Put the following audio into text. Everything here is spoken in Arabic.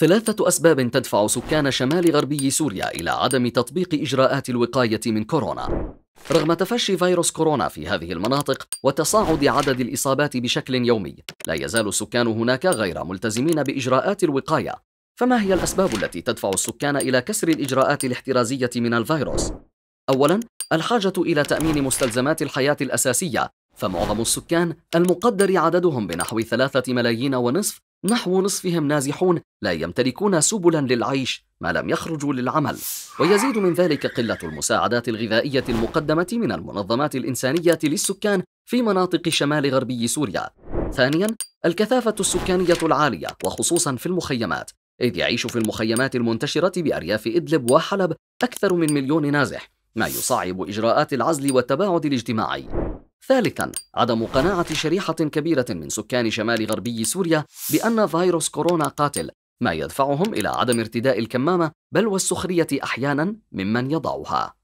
ثلاثة أسباب تدفع سكان شمال غربي سوريا إلى عدم تطبيق إجراءات الوقاية من كورونا رغم تفشي فيروس كورونا في هذه المناطق وتصاعد عدد الإصابات بشكل يومي لا يزال السكان هناك غير ملتزمين بإجراءات الوقاية فما هي الأسباب التي تدفع السكان إلى كسر الإجراءات الاحترازية من الفيروس؟ أولاً الحاجة إلى تأمين مستلزمات الحياة الأساسية فمعظم السكان المقدر عددهم بنحو ثلاثة ملايين ونصف نحو نصفهم نازحون لا يمتلكون سبلا للعيش ما لم يخرجوا للعمل ويزيد من ذلك قلة المساعدات الغذائية المقدمة من المنظمات الإنسانية للسكان في مناطق شمال غربي سوريا ثانيا الكثافة السكانية العالية وخصوصا في المخيمات إذ يعيش في المخيمات المنتشرة بأرياف إدلب وحلب أكثر من مليون نازح ما يصعب إجراءات العزل والتباعد الاجتماعي ثالثا عدم قناعة شريحة كبيرة من سكان شمال غربي سوريا بأن فيروس كورونا قاتل ما يدفعهم إلى عدم ارتداء الكمامة بل والسخرية أحيانا ممن يضعها